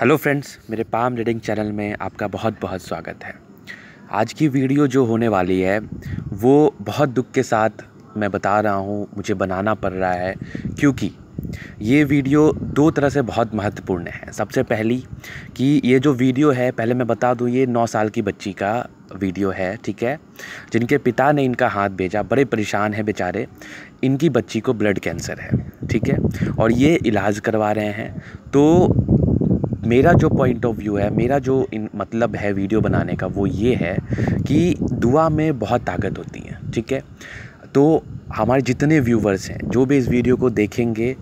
hello friends मेरे palm reading channel में आपका बहुत बहुत स्वागत है आज की वीडियो जो होने वाली है वो बहुत दुख के साथ मैं बता रहा हूँ मुझे बनाना पड़ रहा है क्योंकि ये वीडियो दो तरह से बहुत महत्वपूर्ण है सबसे पहली कि ये जो वीडियो है पहले मैं बता दूँ ये नौ साल की बच्ची का वीडियो है ठीक है जिनके पिता ने इनका हाथ भेजा बड़े परेशान हैं बेचारे इनकी बच्ची को ब्लड कैंसर है ठीक है और ये इलाज करवा रहे हैं तो मेरा जो पॉइंट ऑफ व्यू है मेरा जो इन मतलब है वीडियो बनाने का वो ये है कि दुआ में बहुत ताकत होती है ठीक है तो हमारे जितने व्यूवर्स हैं जो भी इस वीडियो को देखेंगे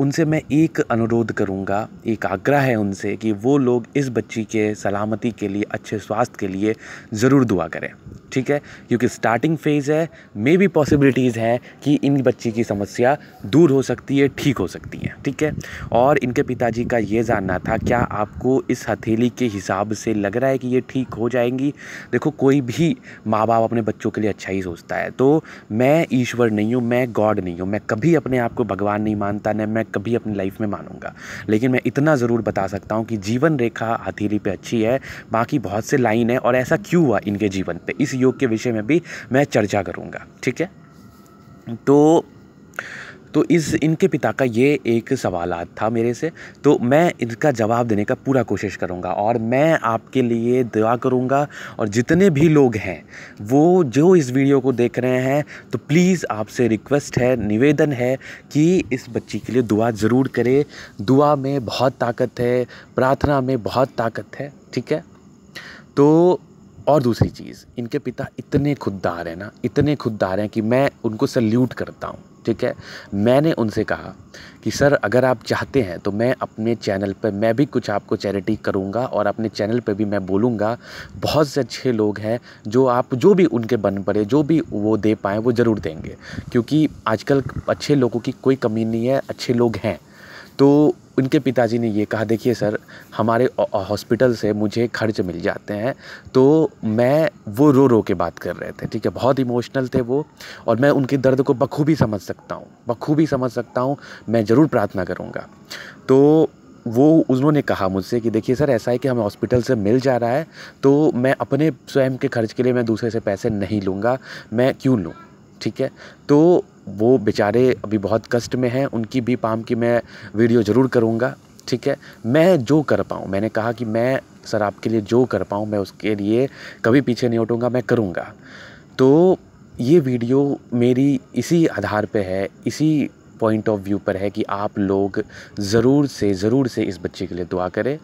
उनसे मैं एक अनुरोध करूंगा एक आग्रह है उनसे कि वो लोग इस बच्ची के सलामती के लिए अच्छे स्वास्थ्य के लिए ज़रूर दुआ करें ठीक है क्योंकि स्टार्टिंग फेज़ है मे बी पॉसिबिलिटीज़ हैं कि इन बच्ची की समस्या दूर हो सकती है ठीक हो सकती है ठीक है और इनके पिताजी का ये जानना था क्या आपको इस हथेली के हिसाब से लग रहा है कि ये ठीक हो जाएंगी देखो कोई भी माँ बाप अपने बच्चों के लिए अच्छा ही सोचता है तो मैं ईश्वर नहीं हूँ मैं गॉड नहीं हूँ मैं कभी अपने आप को भगवान नहीं मानता न मैं कभी अपनी लाइफ में मानूंगा लेकिन मैं इतना ज़रूर बता सकता हूँ कि जीवन रेखा हथेली पर अच्छी है बाकी बहुत से लाइन है और ऐसा क्यों हुआ इनके जीवन पर इस योग के विषय में भी मैं चर्चा करूँगा ठीक है तो तो इस इनके पिता का ये एक सवाल था मेरे से तो मैं इनका जवाब देने का पूरा कोशिश करूँगा और मैं आपके लिए दुआ करूँगा और जितने भी लोग हैं वो जो इस वीडियो को देख रहे हैं तो प्लीज़ आपसे रिक्वेस्ट है निवेदन है कि इस बच्ची के लिए दुआ ज़रूर करें दुआ में बहुत ताकत है प्रार्थना में बहुत ताकत है ठीक है तो और दूसरी चीज़ इनके पिता इतने खुददार हैं ना इतने खुददार हैं कि मैं उनको सल्यूट करता हूँ ठीक है मैंने उनसे कहा कि सर अगर आप चाहते हैं तो मैं अपने चैनल पर मैं भी कुछ आपको चैरिटी करूँगा और अपने चैनल पर भी मैं बोलूँगा बहुत से अच्छे लोग हैं जो आप जो भी उनके बन पड़े जो भी वो दे पाएँ वो ज़रूर देंगे क्योंकि आजकल अच्छे लोगों की कोई कमी नहीं है अच्छे लोग हैं तो उनके पिताजी ने ये कहा देखिए सर हमारे हॉस्पिटल से मुझे खर्च मिल जाते हैं तो मैं वो रो रो के बात कर रहे थे ठीक है बहुत इमोशनल थे वो और मैं उनके दर्द को बखूबी समझ सकता हूँ बखूबी समझ सकता हूँ मैं ज़रूर प्रार्थना करूँगा तो वो उन्होंने कहा मुझसे कि देखिए सर ऐसा है कि हमें हॉस्पिटल से मिल जा रहा है तो मैं अपने स्वयं के खर्च के लिए मैं दूसरे से पैसे नहीं लूँगा मैं क्यों लूँ ठीक है तो वो बेचारे अभी बहुत कष्ट में हैं उनकी भी पाम की मैं वीडियो ज़रूर करूँगा ठीक है मैं जो कर पाऊँ मैंने कहा कि मैं सर आपके लिए जो कर पाऊँ मैं उसके लिए कभी पीछे नहीं उठूँगा मैं करूँगा तो ये वीडियो मेरी इसी आधार पे है इसी पॉइंट ऑफ व्यू पर है कि आप लोग ज़रूर से ज़रूर से इस बच्चे के लिए दुआ करें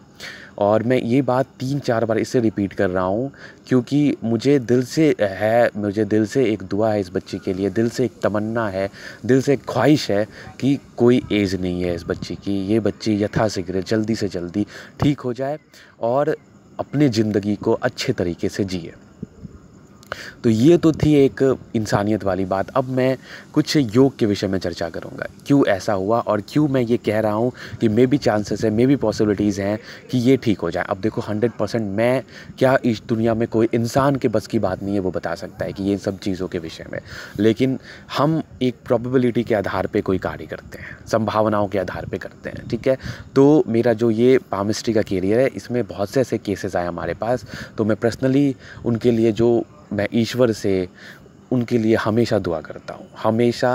और मैं ये बात तीन चार बार इसे रिपीट कर रहा हूँ क्योंकि मुझे दिल से है मुझे दिल से एक दुआ है इस बच्चे के लिए दिल से एक तमन्ना है दिल से एक ख्वाहिश है कि कोई एज नहीं है इस बच्चे की ये बच्ची यथाशीघ्र जल्दी से जल्दी ठीक हो जाए और अपने ज़िंदगी को अच्छे तरीके से जिए तो ये तो थी एक इंसानियत वाली बात अब मैं कुछ योग के विषय में चर्चा करूँगा क्यों ऐसा हुआ और क्यों मैं ये कह रहा हूँ कि मे बी चांसेस है मे बी पॉसिबिलिटीज़ हैं कि ये ठीक हो जाए अब देखो हंड्रेड परसेंट मैं क्या इस दुनिया में कोई इंसान के बस की बात नहीं है वो बता सकता है कि ये सब चीज़ों के विषय में लेकिन हम एक प्रॉबिलिटी के आधार पर कोई कार्य करते हैं संभावनाओं के आधार पर करते हैं ठीक है तो मेरा जो ये पामिस्ट्री का कैरियर है इसमें बहुत से ऐसे केसेस आए हमारे पास तो मैं पर्सनली उनके लिए जो मैं ईश्वर से उनके लिए हमेशा दुआ करता हूँ हमेशा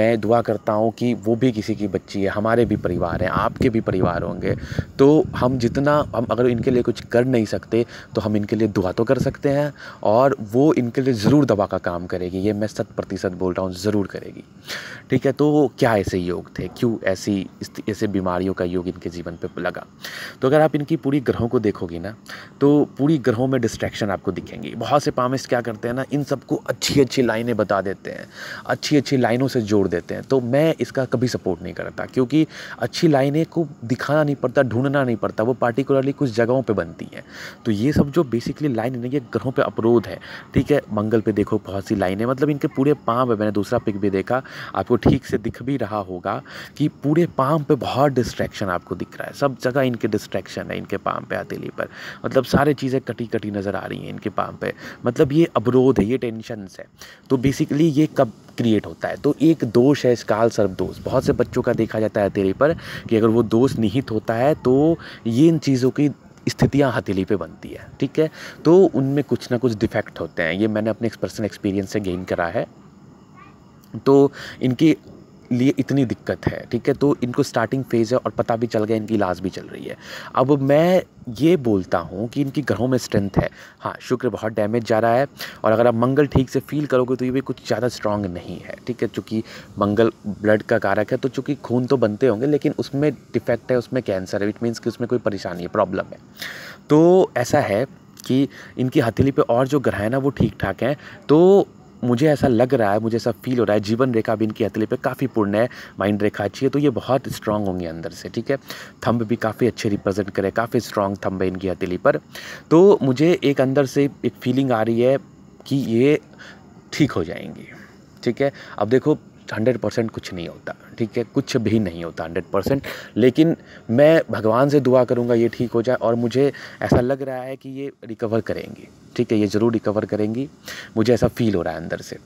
मैं दुआ करता हूँ कि वो भी किसी की बच्ची है हमारे भी परिवार हैं आपके भी परिवार होंगे तो हम जितना हम अगर इनके लिए कुछ कर नहीं सकते तो हम इनके लिए दुआ तो कर सकते हैं और वो इनके लिए ज़रूर दवा का काम करेगी ये मैं शत प्रतिशत बोल रहा हूँ ज़रूर करेगी ठीक है तो क्या ऐसे योग थे क्यों ऐसी ऐसे बीमारियों का योग इनके जीवन पर लगा तो अगर आप इनकी पूरी ग्रहों को देखोगे ना तो पूरी ग्रहों में डिस्ट्रैक्शन आपको दिखेंगी बहुत से पामिस्ट क्या करते हैं ना इन सबको अच्छी अच्छी अच्छी लाइनें बता देते हैं अच्छी अच्छी लाइनों से जोड़ देते हैं तो मैं इसका कभी सपोर्ट नहीं करता क्योंकि अच्छी लाइनें को दिखाना नहीं पड़ता ढूंढना नहीं पड़ता वो पार्टिकुलरली कुछ जगहों पर बनती हैं तो ये सब जो बेसिकली लाइन है ये ग्रहों पर अपरोध है ठीक है मंगल पर देखो बहुत सी लाइनें मतलब इनके पूरे पाँव पर मैंने दूसरा पिक भी देखा आपको ठीक से दिख भी रहा होगा कि पूरे पाम पर बहुत डिस्ट्रैक्शन आपको दिख रहा है सब जगह इनके डिस्ट्रैक्शन है इनके पाम पे हथेली पर मतलब सारे चीज़ें कटी कटी नज़र आ रही हैं इनके पाम पे मतलब ये अवरोध है ये टेंशन है तो बेसिकली ये कब क्रिएट होता है तो एक दोष है इसकाल सर्व दोष बहुत से बच्चों का देखा जाता है हथेली पर कि अगर वो दोष निहित होता है तो ये इन चीज़ों की स्थितियाँ हथेली पे बनती है ठीक है तो उनमें कुछ ना कुछ डिफेक्ट होते हैं ये मैंने अपने पर्सनल एक्सपीरियंस से गेन करा है तो इनकी लिए इतनी दिक्कत है ठीक है तो इनको स्टार्टिंग फेज़ है और पता भी चल गया इनकी इलाज भी चल रही है अब मैं ये बोलता हूँ कि इनकी ग्रहों में स्ट्रेंथ है हाँ शुक्र बहुत डैमेज जा रहा है और अगर आप मंगल ठीक से फील करोगे तो ये भी कुछ ज़्यादा स्ट्रांग नहीं है ठीक है चूँकि मंगल ब्लड का कारक है तो चूँकि खून तो बनते होंगे लेकिन उसमें डिफेक्ट है उसमें कैंसर है इट मीन्स कि उसमें कोई परेशानी है प्रॉब्लम है तो ऐसा है कि इनकी हथेली पे और जो ग्रह है ना वो ठीक ठाक हैं तो मुझे ऐसा लग रहा है मुझे ऐसा फील हो रहा है जीवन रेखा भी इनकी हथेली पे काफ़ी पूर्ण है माइंड रेखा अच्छी है तो ये बहुत स्ट्रांग होंगे अंदर से ठीक है थंब भी काफ़ी अच्छे रिप्रेजेंट करे काफ़ी स्ट्रांग थंब है इनकी हथेली पर तो मुझे एक अंदर से एक फीलिंग आ रही है कि ये ठीक हो जाएंगी ठीक है अब देखो हंड्रेड परसेंट कुछ नहीं होता ठीक है कुछ भी नहीं होता हंड्रेड परसेंट लेकिन मैं भगवान से दुआ करूँगा ये ठीक हो जाए और मुझे ऐसा लग रहा है कि ये रिकवर करेंगी ठीक है ये ज़रूर रिकवर करेंगी मुझे ऐसा फील हो रहा है अंदर से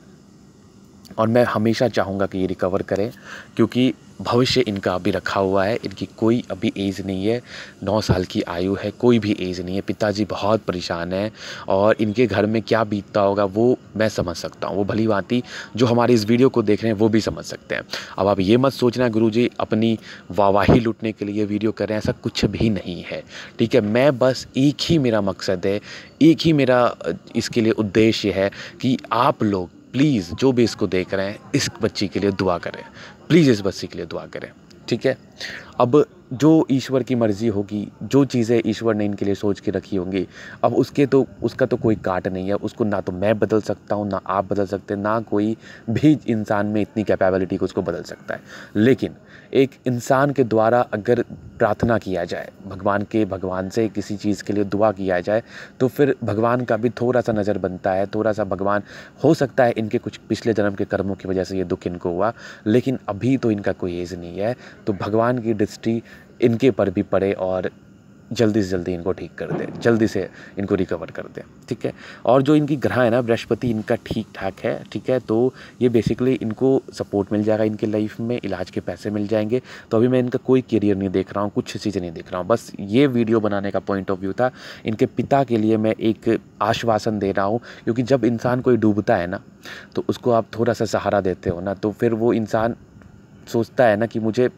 और मैं हमेशा चाहूँगा कि ये रिकवर करें क्योंकि भविष्य इनका अभी रखा हुआ है इनकी कोई अभी एज नहीं है नौ साल की आयु है कोई भी एज नहीं है पिताजी बहुत परेशान हैं और इनके घर में क्या बीतता होगा वो मैं समझ सकता हूँ वो भली भांति जो हमारे इस वीडियो को देख रहे हैं वो भी समझ सकते हैं अब आप ये मत सोचना गुरु जी अपनी वाहवाही लुटने के लिए वीडियो कर रहे हैं ऐसा कुछ भी नहीं है ठीक है मैं बस एक ही मेरा मकसद है एक ही मेरा इसके लिए उद्देश्य है कि आप लोग प्लीज़ जो भी इसको देख रहे हैं इस बच्ची के लिए दुआ करें प्लीज़ इस बच्ची के लिए दुआ करें ठीक है अब जो ईश्वर की मर्ज़ी होगी जो चीज़ें ईश्वर ने इनके लिए सोच के रखी होंगी अब उसके तो उसका तो कोई काट नहीं है उसको ना तो मैं बदल सकता हूँ ना आप बदल सकते ना कोई भी इंसान में इतनी कैपेबिलिटी को उसको बदल सकता है लेकिन एक इंसान के द्वारा अगर प्रार्थना किया जाए भगवान के भगवान से किसी चीज़ के लिए दुआ किया जाए तो फिर भगवान का भी थोड़ा सा नज़र बनता है थोड़ा सा भगवान हो सकता है इनके कुछ पिछले जन्म के कर्मों की वजह से ये दुख इनको हुआ लेकिन अभी तो इनका कोई एज नहीं है तो भगवान की दृष्टि इनके पर भी पड़े और जल्दी से जल्दी इनको ठीक कर दे जल्दी से इनको रिकवर कर दे ठीक है और जो इनकी ग्रह है ना बृहस्पति इनका ठीक ठाक है ठीक है तो ये बेसिकली इनको सपोर्ट मिल जाएगा इनके लाइफ में इलाज के पैसे मिल जाएंगे तो अभी मैं इनका कोई करियर नहीं देख रहा हूँ कुछ चीज़ें नहीं देख रहा हूँ बस ये वीडियो बनाने का पॉइंट ऑफ व्यू था इनके पिता के लिए मैं एक आश्वासन दे रहा हूँ क्योंकि जब इंसान कोई डूबता है ना तो उसको आप थोड़ा सा सहारा देते हो ना तो फिर वो इंसान सोचता है ना कि मुझे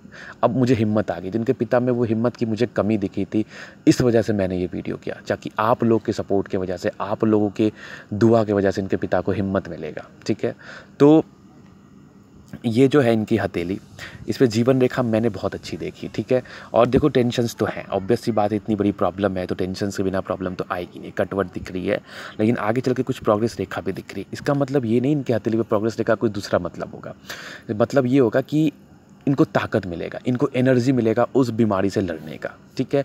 अब मुझे हिम्मत आ गई जिनके पिता में वो हिम्मत की मुझे कमी दिखी थी इस वजह से मैंने ये वीडियो किया ताकि आप लोग के सपोर्ट की वजह से आप लोगों के दुआ की वजह से इनके पिता को हिम्मत मिलेगा ठीक है तो ये जो है इनकी हथेली इस पर जीवन रेखा मैंने बहुत अच्छी देखी ठीक है और देखो टेंशन्स तो हैं ऑब्वियसली बात इतनी बड़ी प्रॉब्लम है तो टेंशन के बिना प्रॉब्लम तो आएगी नहीं कटवट दिख रही है लेकिन आगे चल के कुछ प्रोग्रेस रेखा भी दिख रही है इसका मतलब ये नहीं इनकी हथेली पर प्रोग्रेस रेखा कोई दूसरा मतलब होगा मतलब ये होगा कि इनको ताकत मिलेगा इनको एनर्जी मिलेगा उस बीमारी से लड़ने का ठीक है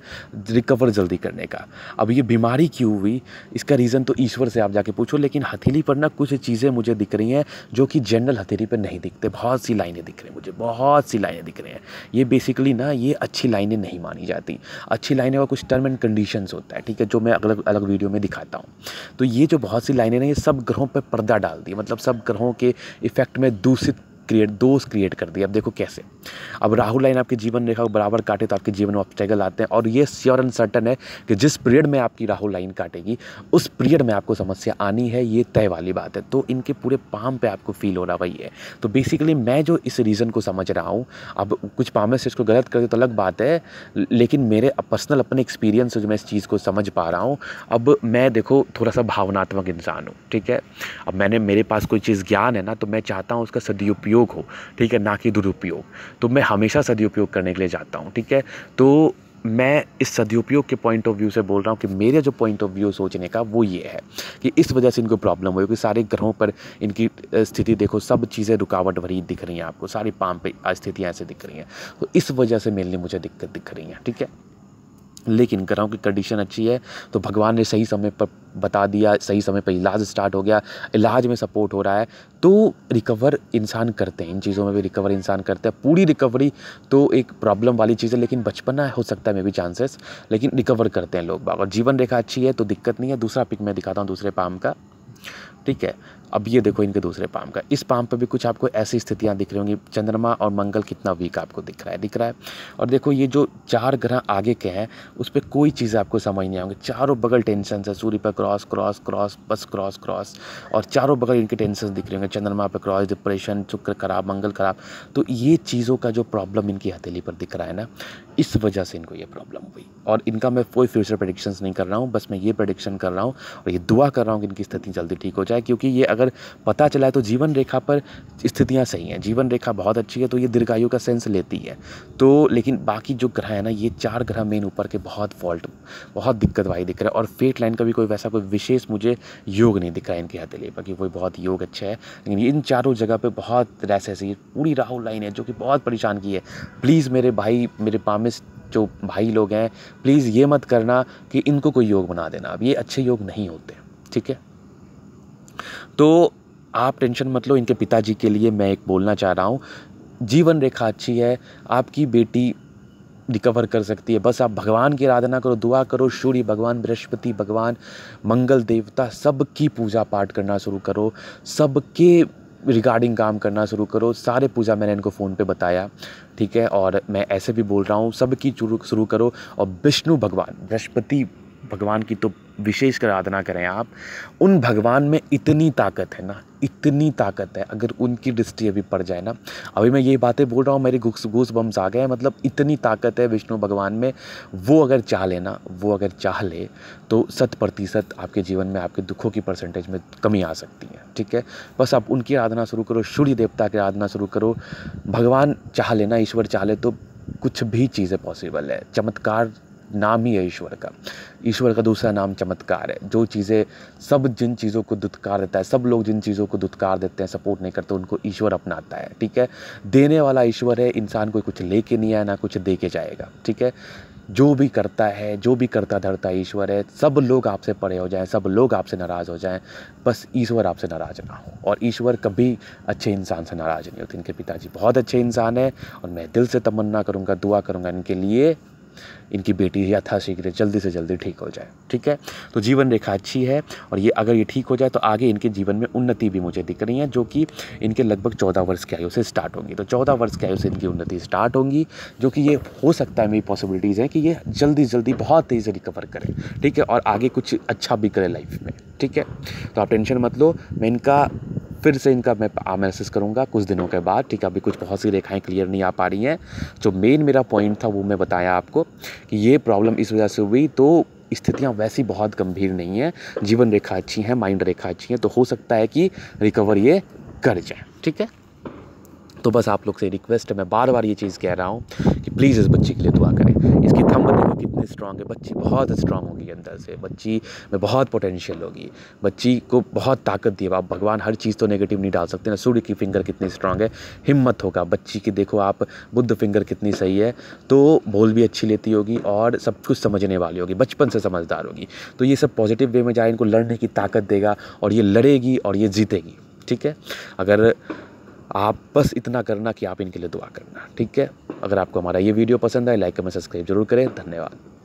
रिकवर जल्दी करने का अब ये बीमारी क्यों हुई इसका रीज़न तो ईश्वर से आप जाके पूछो लेकिन हथेली पर ना कुछ चीज़ें मुझे दिख रही हैं जो कि जनरल हथेली पर नहीं दिखते बहुत सी लाइनें दिख रही हैं मुझे बहुत सी लाइनें दिख रही हैं ये बेसिकली ना ये अच्छी लाइनें नहीं मानी जाती अच्छी लाइनें का कुछ टर्म एंड कंडीशन होता है ठीक है जो मैं अलग अलग वीडियो में दिखाता हूँ तो ये जो बहुत सी लाइनें ना ये सब ग्रहों पर पर्दा डाल दी मतलब सब ग्रहों के इफेक्ट में दूषित क्रिएट दोष क्रिएट कर दिया अब देखो कैसे अब राहुल लाइन आपके जीवन रेखा को बराबर काटे तो आपके जीवन में ऑब्स्टेकल आते हैं और ये श्योर एंड सर्टन है कि जिस पीरियड में आपकी राहुल लाइन काटेगी उस पीरियड में आपको समस्या आनी है ये तय वाली बात है तो इनके पूरे पाम पर आपको फील हो रहा वही है तो बेसिकली मैं जो इस रीज़न को समझ रहा हूँ अब कुछ पामे से इसको गलत कर तो अलग बात है लेकिन मेरे पर्सनल अपने एक्सपीरियंस से जो मैं इस चीज़ को समझ पा रहा हूँ अब मैं देखो थोड़ा सा भावनात्मक इंसान हूँ ठीक है अब मैंने मेरे पास कोई चीज़ ज्ञान है ना तो मैं चाहता हूँ उसका सदुपयोग उपयोग हो ठीक है ना कि दुरुपयोग तो मैं हमेशा सदुपयोग करने के लिए जाता हूँ ठीक है तो मैं इस सदुपयोग के पॉइंट ऑफ व्यू से बोल रहा हूँ कि मेरे जो पॉइंट ऑफ व्यू सोचने का वो ये है कि इस वजह से इनको प्रॉब्लम हुई क्योंकि सारे ग्रहों पर इनकी स्थिति देखो सब चीज़ें रुकावट भरी दिख रही हैं आपको सारी पाम पे स्थितियाँ ऐसे दिख रही हैं तो इस वजह से लिए मुझे दिक्कत दिख रही हैं ठीक है लेकिन ग्रहों की कंडीशन अच्छी है तो भगवान ने सही समय पर बता दिया सही समय पर इलाज स्टार्ट हो गया इलाज में सपोर्ट हो रहा है तो रिकवर इंसान करते हैं इन चीज़ों में भी रिकवर इंसान करते हैं पूरी रिकवरी तो एक प्रॉब्लम वाली चीज़ है लेकिन बचपना हो सकता है मे भी चांसेस लेकिन रिकवर करते हैं लोग अगर जीवन रेखा अच्छी है तो दिक्कत नहीं है दूसरा पिक मैं दिखाता हूँ दूसरे पाम का ठीक है अब ये देखो इनके दूसरे पाम का इस पाम पर भी कुछ आपको ऐसी स्थितियाँ दिख रही होंगी चंद्रमा और मंगल कितना वीक आपको दिख रहा है दिख रहा है और देखो ये जो चार ग्रह आगे के हैं उस पर कोई चीज़ आपको समझ नहीं आएंगे चारों बगल टेंशन है सूर्य पर क्रॉस क्रॉस क्रॉस बस क्रॉस क्रॉस और चारों बगल इनके टेंशन दिख रहे होंगे चंद्रमा पर क्रॉस डिप्रेशन शुक्र खराब मंगल खराब तो ये चीज़ों का जो प्रॉब्लम इनकी हथेली पर दिख रहा है ना इस वजह से इनको ये प्रॉब्लम हुई और इनका मैं कोई फ्यूचर प्रडिक्शन नहीं कर रहा हूँ बस मैं ये प्रडिक्शन कर रहा हूँ और ये दुआ कर रहा हूँ कि इनकी स्थिति जल्दी ठीक हो जाए जाए क्योंकि ये अगर पता चला है तो जीवन रेखा पर स्थितियाँ सही हैं जीवन रेखा बहुत अच्छी है तो ये दीर्घायु का सेंस लेती है तो लेकिन बाकी जो ग्रह है ना ये चार ग्रह मेन ऊपर के बहुत फॉल्ट बहुत दिक्कत वाई दिख रहा है और फेट लाइन का भी कोई वैसा कोई विशेष मुझे योग नहीं दिख रहा है इनके हथेली पर कोई बहुत योग अच्छा है लेकिन इन चारों जगह पर बहुत रैसे ऐसी पूरी राहुल लाइन है जो कि बहुत परेशान की है प्लीज़ मेरे भाई मेरे पामिस जो भाई लोग हैं प्लीज़ ये मत करना कि इनको कोई योग बना देना अब ये अच्छे योग नहीं होते ठीक है तो आप टेंशन मत लो इनके पिताजी के लिए मैं एक बोलना चाह रहा हूँ जीवन रेखा अच्छी है आपकी बेटी रिकवर कर सकती है बस आप भगवान की आराधना करो दुआ करो सूर्य भगवान बृहस्पति भगवान मंगल देवता सबकी पूजा पाठ करना शुरू करो सबके रिगार्डिंग काम करना शुरू करो सारे पूजा मैंने इनको फ़ोन पे बताया ठीक है और मैं ऐसे भी बोल रहा हूँ सबकी शुरू करो और विष्णु भगवान बृहस्पति भगवान की तो विशेष कर आराधना करें आप उन भगवान में इतनी ताकत है ना इतनी ताकत है अगर उनकी दृष्टि अभी पड़ जाए ना अभी मैं ये बातें बोल रहा हूँ मेरे घुस घूस बम्स आ गए हैं मतलब इतनी ताकत है विष्णु भगवान में वो अगर चाह लेना वो अगर चाह ले तो शत प्रतिशत आपके जीवन में आपके दुखों की परसेंटेज में कमी आ सकती है ठीक है बस आप उनकी आराधना शुरू करो सूर्य देवता की आराधना शुरू करो भगवान चाह लेना ईश्वर चाह ले तो कुछ भी चीज़ें पॉसिबल है चमत्कार नाम ही है ईश्वर का ईश्वर का दूसरा नाम चमत्कार है जो चीज़ें सब जिन चीज़ों को दुत्कार देता है सब लोग जिन चीज़ों को दुत्कार देते हैं सपोर्ट नहीं करते उनको ईश्वर अपनाता है ठीक है देने वाला ईश्वर है इंसान को कुछ लेके नहीं आया ना कुछ दे के जाएगा ठीक है जो भी करता है जो भी करता धरता ईश्वर है सब लोग आपसे परे हो जाएं सब लोग आपसे नाराज़ हो जाएं बस ईश्वर आपसे नाराज़ ना हो और ईश्वर कभी अच्छे इंसान से नाराज़ नहीं होते इनके पिताजी बहुत अच्छे इंसान हैं और मैं दिल से तमन्ना करूँगा दुआ करूँगा इनके लिए इनकी बेटी यथा शीघ्र जल्दी से जल्दी ठीक हो जाए ठीक है तो जीवन रेखा अच्छी है और ये अगर ये ठीक हो जाए तो आगे इनके जीवन में उन्नति भी मुझे दिख रही है जो कि इनके लगभग चौदह वर्ष की आयु से स्टार्ट होंगी तो चौदह वर्ष की आयु से इनकी उन्नति स्टार्ट होंगी जो कि ये हो सकता है मेरी पॉसिबिलिटीज़ है कि ये जल्दी जल्दी बहुत तेज़ी से रिकवर करें ठीक है और आगे कुछ अच्छा भी करें लाइफ में ठीक है तो आप टेंशन मत लो मैं इनका फिर से इनका मैं एनालिसिस करूँगा कुछ दिनों के बाद ठीक है अभी कुछ बहुत सी रेखाएँ क्लियर नहीं आ पा रही हैं जो मेन मेरा पॉइंट था वो मैं बताया आपको कि ये प्रॉब्लम इस वजह से हुई तो स्थितियाँ वैसी बहुत गंभीर नहीं है जीवन रेखा अच्छी है माइंड रेखा अच्छी है तो हो सकता है कि रिकवर ये कर जाए ठीक है तो बस आप लोग से रिक्वेस्ट है मैं बार बार ये चीज़ कह रहा हूँ कि प्लीज़ इस बच्चे के लिए दुआ करें इसकी थम कितनी स्ट्रांग है बच्ची बहुत स्ट्रांग होगी अंदर से बच्ची में बहुत पोटेंशियल होगी बच्ची को बहुत ताकत दी आप भगवान हर चीज़ तो नेगेटिव नहीं डाल सकते ना सूर्य की फिंगर कितनी स्ट्रांग है हिम्मत होगा बच्ची की देखो आप बुद्ध फिंगर कितनी सही है तो बोल भी अच्छी लेती होगी और सब कुछ समझने वाली होगी बचपन से समझदार होगी तो ये सब पॉजिटिव वे में जाए इनको लड़ने की ताकत देगा और ये लड़ेगी और ये जीतेगी ठीक है अगर आप बस इतना करना कि आप इनके लिए दुआ करना ठीक है अगर आपको हमारा ये वीडियो पसंद आए लाइक कमेंट सब्सक्राइब जरूर करें धन्यवाद